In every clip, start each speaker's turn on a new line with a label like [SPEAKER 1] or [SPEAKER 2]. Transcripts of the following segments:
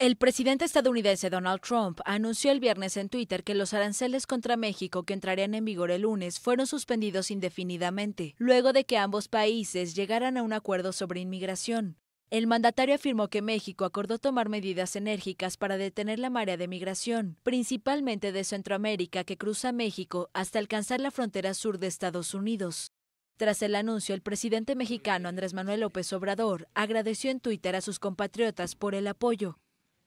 [SPEAKER 1] El presidente estadounidense Donald Trump anunció el viernes en Twitter que los aranceles contra México que entrarían en vigor el lunes fueron suspendidos indefinidamente, luego de que ambos países llegaran a un acuerdo sobre inmigración. El mandatario afirmó que México acordó tomar medidas enérgicas para detener la marea de migración, principalmente de Centroamérica que cruza México hasta alcanzar la frontera sur de Estados Unidos. Tras el anuncio, el presidente mexicano Andrés Manuel López Obrador agradeció en Twitter a sus compatriotas por el apoyo,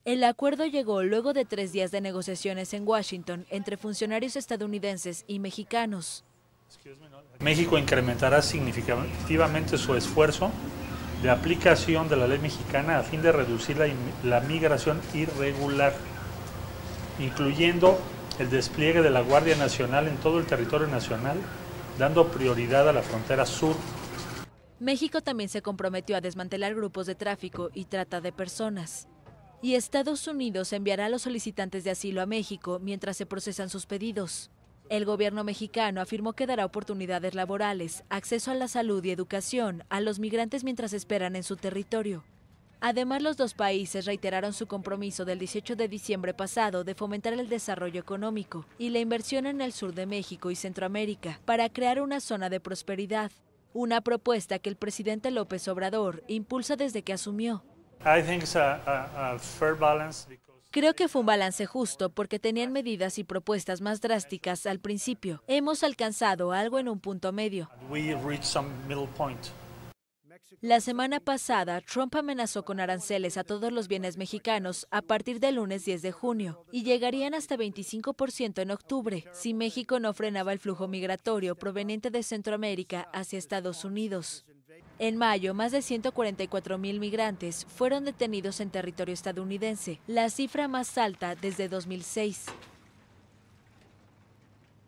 [SPEAKER 1] el acuerdo llegó luego de tres días de negociaciones en Washington entre funcionarios estadounidenses y mexicanos.
[SPEAKER 2] México incrementará significativamente su esfuerzo de aplicación de la ley mexicana a fin de reducir la, migración irregular, incluyendo el despliegue de la Guardia Nacional en todo el territorio nacional, dando prioridad a la frontera sur.
[SPEAKER 1] México también se comprometió a desmantelar grupos de tráfico y trata de personas y Estados Unidos enviará a los solicitantes de asilo a México mientras se procesan sus pedidos. El gobierno mexicano afirmó que dará oportunidades laborales, acceso a la salud y educación a los migrantes mientras esperan en su territorio. Además, los dos países reiteraron su compromiso del 18 de diciembre pasado de fomentar el desarrollo económico y la inversión en el sur de México y Centroamérica para crear una zona de prosperidad, una propuesta que el presidente López Obrador impulsa desde que asumió. Creo que fue un balance justo porque tenían medidas y propuestas más drásticas al principio. Hemos alcanzado algo en un punto medio. La semana pasada, Trump amenazó con aranceles a todos los bienes mexicanos a partir del lunes 10 de junio y llegarían hasta 25% en octubre si México no frenaba el flujo migratorio proveniente de Centroamérica hacia Estados Unidos. En mayo, más de 144.000 mil migrantes fueron detenidos en territorio estadounidense, la cifra más alta desde 2006.